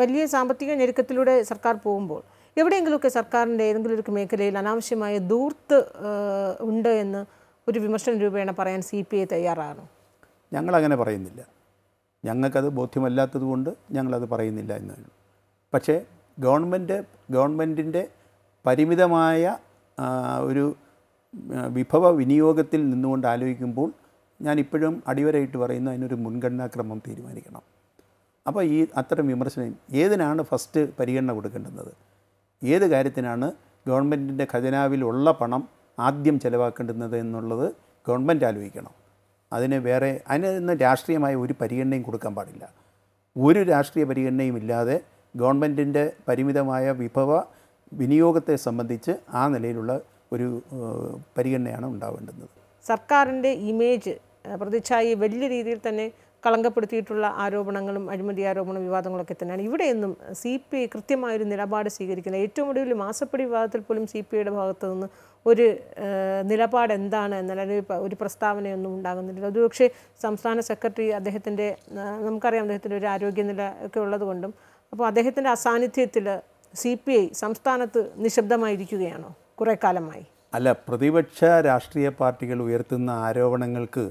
വലിയ സാമ്പത്തിക ഞെരുക്കത്തിലൂടെ സർക്കാർ പോകുമ്പോൾ എവിടെയെങ്കിലുമൊക്കെ സർക്കാരിൻ്റെ ഏതെങ്കിലും ഒരു മേഖലയിൽ അനാവശ്യമായ ദൂർത്ത് ഉണ്ട് എന്ന് ഒരു വിമർശന രൂപേണ പറയാൻ സി പി ഐ തയ്യാറാണ് ഞങ്ങളങ്ങനെ പറയുന്നില്ല ഞങ്ങൾക്കത് ബോധ്യമല്ലാത്തത് കൊണ്ട് ഞങ്ങളത് പറയുന്നില്ല എന്നാണ് പക്ഷേ ഗവൺമെൻറ് ഗവൺമെൻറ്റിൻ്റെ പരിമിതമായ ഒരു വിഭവ വിനിയോഗത്തിൽ നിന്നുകൊണ്ട് ആലോചിക്കുമ്പോൾ ഞാനിപ്പോഴും അടിവരയിട്ട് പറയുന്നു അതിനൊരു മുൻഗണനാക്രമം തീരുമാനിക്കണം അപ്പോൾ ഈ അത്തരം വിമർശനം ഏതിനാണ് ഫസ്റ്റ് പരിഗണന കൊടുക്കേണ്ടുന്നത് ഏത് കാര്യത്തിനാണ് ഗവൺമെൻറ്റിൻ്റെ ഖജനാവിലുള്ള പണം ആദ്യം ചിലവാക്കേണ്ടുന്നത് എന്നുള്ളത് ഗവൺമെൻറ് ആലോചിക്കണം അതിന് വേറെ അതിന് രാഷ്ട്രീയമായ ഒരു പരിഗണനയും കൊടുക്കാൻ പാടില്ല ഒരു രാഷ്ട്രീയ പരിഗണനയും ഇല്ലാതെ ഗവൺമെൻറ്റിൻ്റെ പരിമിതമായ വിഭവ വിനിയോഗത്തെ സംബന്ധിച്ച് ആ നിലയിലുള്ള ഒരു പരിഗണനയാണ് ഉണ്ടാവേണ്ടുന്നത് സർക്കാരിൻ്റെ ഇമേജ് പ്രതിച്ഛായി വലിയ രീതിയിൽ തന്നെ കളങ്കപ്പെടുത്തിയിട്ടുള്ള ആരോപണങ്ങളും അഴിമതി ആരോപണ വിവാദങ്ങളൊക്കെ തന്നെയാണ് ഇവിടെയൊന്നും സി പി ഐ കൃത്യമായൊരു നിലപാട് സ്വീകരിക്കുന്നത് ഏറ്റവും ഒടുവിൽ മാസപ്പടി വിവാദത്തിൽ പോലും സി പി ഐയുടെ ഭാഗത്തു നിന്ന് ഒരു നിലപാട് എന്താണ് എന്നല്ല ഒരു പ്രസ്താവനയൊന്നും ഉണ്ടാകുന്നില്ല അതുപക്ഷേ സംസ്ഥാന സെക്രട്ടറി അദ്ദേഹത്തിൻ്റെ നമുക്കറിയാം അദ്ദേഹത്തിൻ്റെ ഒരു ആരോഗ്യനില ഒക്കെ ഉള്ളതുകൊണ്ടും അപ്പോൾ അദ്ദേഹത്തിൻ്റെ അസാന്നിധ്യത്തിൽ സി പി ഐ സംസ്ഥാനത്ത് നിശബ്ദമായിരിക്കുകയാണോ കുറേ കാലമായി അല്ല പ്രതിപക്ഷ രാഷ്ട്രീയ പാർട്ടികൾ ഉയർത്തുന്ന ആരോപണങ്ങൾക്ക്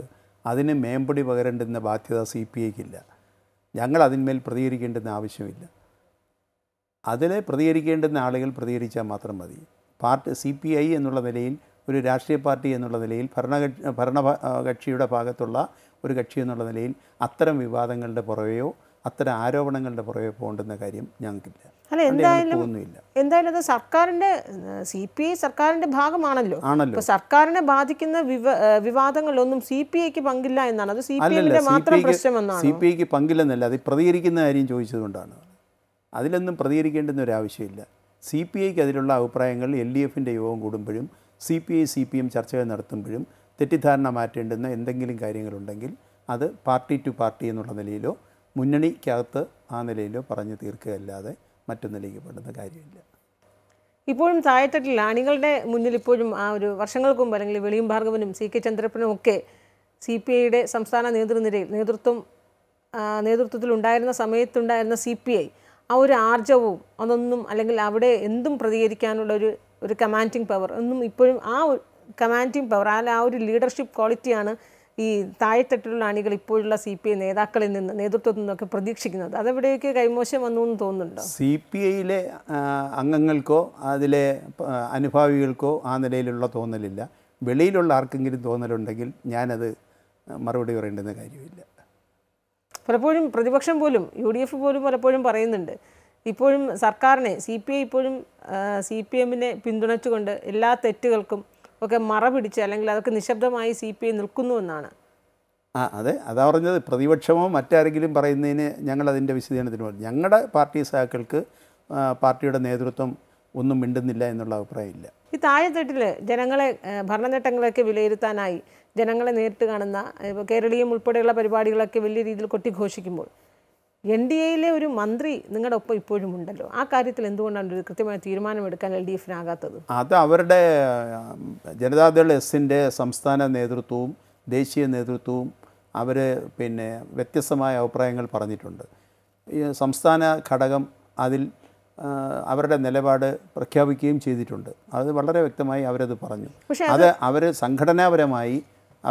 അതിന് മേമ്പടി പകരേണ്ടുന്ന ബാധ്യത സി പി ഐക്കില്ല ഞങ്ങൾ അതിന്മേൽ പ്രതികരിക്കേണ്ടുന്ന ആവശ്യമില്ല അതിൽ പ്രതികരിക്കേണ്ടുന്ന ആളുകൾ പ്രതികരിച്ചാൽ മാത്രം മതി പാർട്ടി സി പി ഐ എന്നുള്ള നിലയിൽ ഒരു രാഷ്ട്രീയ പാർട്ടി എന്നുള്ള നിലയിൽ ഭരണകക്ഷി ഭരണ കക്ഷിയുടെ ഭാഗത്തുള്ള ഒരു കക്ഷി എന്നുള്ള നിലയിൽ അത്തരം വിവാദങ്ങളുടെ പുറകെയോ അത്തരം ആരോപണങ്ങളുടെ പുറകെ പോകേണ്ടുന്ന കാര്യം ഞങ്ങൾക്കില്ല അല്ല എന്തായാലും എന്തായാലും അത് സർക്കാരിന്റെ സി പി ഐ സർക്കാരിന്റെ ഭാഗമാണല്ലോ ആണല്ലോ സർക്കാരിനെ ബാധിക്കുന്ന വിവാദങ്ങളൊന്നും സി പി ഐക്ക് പങ്കില്ല എന്നാണ് അത് സി പി മാത്രം പ്രശ്നമെന്നാണ് സി പി ഐക്ക് പങ്കില്ലെന്നല്ല അത് പ്രതികരിക്കുന്ന കാര്യം ചോദിച്ചതുകൊണ്ടാണ് അതിലൊന്നും പ്രതികരിക്കേണ്ടുന്ന ഒരു ആവശ്യമില്ല സി പി ഐക്ക് അതിലുള്ള അഭിപ്രായങ്ങൾ എൽ ഡി എഫിൻ്റെ യോഗം കൂടുമ്പോഴും C P I C P M ചർച്ചകൾ നടത്തുമ്പോഴും തെറ്റിദ്ധാരണ മാറ്റേണ്ടുന്ന എന്തെങ്കിലും കാര്യങ്ങളുണ്ടെങ്കിൽ അത് പാർട്ടി ടു പാർട്ടി എന്നുള്ള നിലയിലോ മുന്നണിക്കകത്ത് ആ നിലയിൽ പറഞ്ഞു തീർക്കുകയല്ലാതെ മറ്റൊന്നിലേക്ക് പെടുന്ന കാര്യമില്ല ഇപ്പോഴും താഴെത്തട്ടിൽ അണികളുടെ മുന്നിൽ ഇപ്പോഴും ആ ഒരു വർഷങ്ങൾക്ക് മുമ്പ് അല്ലെങ്കിൽ വെളിയും ഭാർഗവനും സി കെ ചന്ദ്രപ്പനും ഒക്കെ സി പി ഐയുടെ സംസ്ഥാന നേതൃനിരയിൽ നേതൃത്വം നേതൃത്വത്തിൽ ഉണ്ടായിരുന്ന സമയത്തുണ്ടായിരുന്ന സി പി ഐ ആ ഒരു ആർജവും അതൊന്നും അല്ലെങ്കിൽ അവിടെ എന്തും പ്രതികരിക്കാനുള്ള ഒരു ഒരു കമാൻഡിങ് പവർ ഒന്നും ഇപ്പോഴും ആ കമാൻഡിങ് പവർ അല്ല ആ ഒരു ലീഡർഷിപ്പ് ക്വാളിറ്റിയാണ് ഈ താഴെത്തട്ടിലുള്ള അണികൾ ഇപ്പോഴുള്ള സി പി ഐ നേതാക്കളിൽ നിന്ന് നേതൃത്വത്തിൽ നിന്നൊക്കെ പ്രതീക്ഷിക്കുന്നത് അതെവിടെയൊക്കെ കൈമോശം വന്നു എന്ന് തോന്നുന്നുണ്ടോ സി പി ഐയിലെ അംഗങ്ങൾക്കോ അതിലെ അനുഭാവികൾക്കോ ആ നിലയിലുള്ള തോന്നലില്ല വെളിയിലുള്ള ആർക്കെങ്കിലും തോന്നലുണ്ടെങ്കിൽ ഞാനത് മറുപടി പറയേണ്ടുന്ന കാര്യമില്ല പലപ്പോഴും പ്രതിപക്ഷം പോലും യു ഡി എഫ് പോലും പലപ്പോഴും പറയുന്നുണ്ട് ഇപ്പോഴും സർക്കാരിനെ സി പി ഐ ഇപ്പോഴും സി പി എമ്മിനെ പിന്തുണച്ചുകൊണ്ട് എല്ലാ തെറ്റുകൾക്കും ഒക്കെ മറ പിടിച്ച് അല്ലെങ്കിൽ അതൊക്കെ നിശബ്ദമായി സി പി ഐ നിൽക്കുന്നുവെന്നാണ് ആ അതെ അതാ പറഞ്ഞത് പ്രതിപക്ഷമോ മറ്റാരെങ്കിലും പറയുന്നതിന് ഞങ്ങൾ വിശദീകരണത്തിന് പറഞ്ഞു ഞങ്ങളുടെ പാർട്ടി സഹാക്കൾക്ക് പാർട്ടിയുടെ നേതൃത്വം ഒന്നും മിണ്ടുന്നില്ല എന്നുള്ള അഭിപ്രായമില്ല ഈ താഴെത്തട്ടിൽ ജനങ്ങളെ നേട്ടങ്ങളൊക്കെ വിലയിരുത്താനായി ജനങ്ങളെ നേരിട്ട് കാണുന്ന കേരളീയം ഉൾപ്പെടെയുള്ള പരിപാടികളൊക്കെ വലിയ രീതിയിൽ കൊട്ടിഘോഷിക്കുമ്പോൾ എൻ ഡി എയിലെ ഒരു മന്ത്രി നിങ്ങളുടെ ഒപ്പം ഇപ്പോഴും ഉണ്ടല്ലോ ആ കാര്യത്തിൽ എന്തുകൊണ്ടാണ് ഒരു കൃത്യമായ തീരുമാനമെടുക്കാൻ എൽ ഡി എഫിനാകാത്തത് അത് അവരുടെ ജനതാദൾ എസിൻ്റെ സംസ്ഥാന നേതൃത്വവും ദേശീയ നേതൃത്വവും അവർ പിന്നെ വ്യത്യസ്തമായ അഭിപ്രായങ്ങൾ പറഞ്ഞിട്ടുണ്ട് ഈ സംസ്ഥാന ഘടകം അതിൽ അവരുടെ നിലപാട് പ്രഖ്യാപിക്കുകയും ചെയ്തിട്ടുണ്ട് അത് വളരെ വ്യക്തമായി അവരത് പറഞ്ഞു അത് അവർ സംഘടനാപരമായി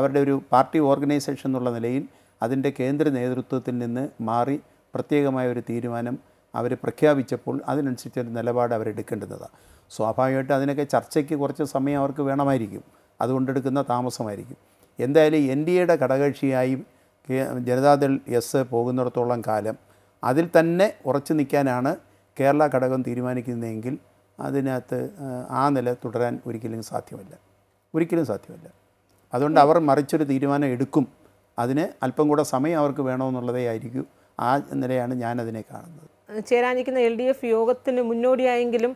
അവരുടെ ഒരു പാർട്ടി ഓർഗനൈസേഷൻ എന്നുള്ള നിലയിൽ അതിൻ്റെ കേന്ദ്ര നേതൃത്വത്തിൽ നിന്ന് മാറി പ്രത്യേകമായ ഒരു തീരുമാനം അവർ പ്രഖ്യാപിച്ചപ്പോൾ അതിനനുസരിച്ച് ഒരു നിലപാട് അവരെടുക്കേണ്ടുന്നതാണ് സ്വാഭാവികമായിട്ട് അതിനൊക്കെ ചർച്ചയ്ക്ക് കുറച്ച് സമയം അവർക്ക് വേണമായിരിക്കും അതുകൊണ്ടെടുക്കുന്ന താമസമായിരിക്കും എന്തായാലും എൻ ഡി എയുടെ ഘടകകക്ഷിയായി ജനതാദൾ എസ് പോകുന്നിടത്തോളം കാലം അതിൽ തന്നെ ഉറച്ചു നിൽക്കാനാണ് കേരള ഘടകം തീരുമാനിക്കുന്നതെങ്കിൽ അതിനകത്ത് ആ നില തുടരാൻ ഒരിക്കലും സാധ്യമല്ല ഒരിക്കലും സാധ്യമല്ല അതുകൊണ്ട് അവർ മറിച്ചൊരു തീരുമാനം എടുക്കും അതിന് അല്പം കൂടെ സമയം അവർക്ക് വേണമെന്നുള്ളതേ ആയിരിക്കും ആ നിലയാണ് ഞാനതിനെ കാണുന്നത് ചേരാനിരിക്കുന്ന എൽ ഡി എഫ് യോഗത്തിന് മുന്നോടിയായെങ്കിലും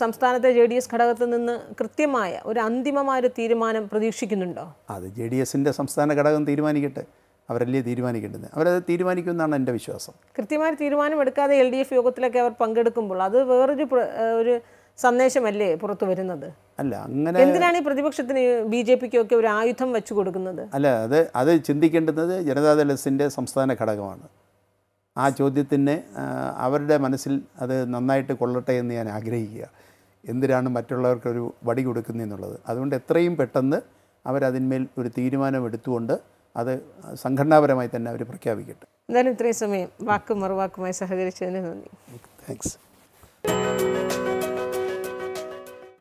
സംസ്ഥാനത്തെ ജെ ഡി എസ് ഘടകത്തിൽ നിന്ന് കൃത്യമായ ഒരു അന്തിമമായ ഒരു തീരുമാനം പ്രതീക്ഷിക്കുന്നുണ്ടോ അത് ജെ ഡി എസിൻ്റെ സംസ്ഥാന ഘടകം തീരുമാനിക്കട്ടെ അവരല്ലേ തീരുമാനിക്കേണ്ടത് അവരത് തീരുമാനിക്കുമെന്നാണ് എൻ്റെ വിശ്വാസം കൃത്യമായ തീരുമാനം എടുക്കാതെ എൽ ഡി എഫ് യോഗത്തിലൊക്കെ അവർ പങ്കെടുക്കുമ്പോൾ അത് വേറൊരു ഒരു സന്ദേശമല്ലേ പുറത്തു വരുന്നത് അല്ല അങ്ങനെ എന്തിനാണ് ഈ പ്രതിപക്ഷത്തിന് ബി ജെ പിക്ക് ഒക്കെ ഒരു ആയുധം വെച്ചു കൊടുക്കുന്നത് അല്ല അത് അത് ചിന്തിക്കേണ്ടുന്നത് ജനതാദളത്തിൻ്റെ സംസ്ഥാന ഘടകമാണ് ആ ചോദ്യത്തിന് അവരുടെ മനസ്സിൽ അത് നന്നായിട്ട് കൊള്ളട്ടെ എന്ന് ഞാൻ ആഗ്രഹിക്കുക എന്തിനാണ് മറ്റുള്ളവർക്കൊരു വടി എന്നുള്ളത് അതുകൊണ്ട് എത്രയും പെട്ടെന്ന് അവരതിന്മേൽ ഒരു തീരുമാനം എടുത്തുകൊണ്ട് അത് സംഘടനാപരമായി തന്നെ അവർ പ്രഖ്യാപിക്കട്ടെ എന്തായാലും ഇത്രയും സമയം വാക്കും മറുവാക്കുമായി സഹകരിച്ചതിന് നന്ദി താങ്ക്സ്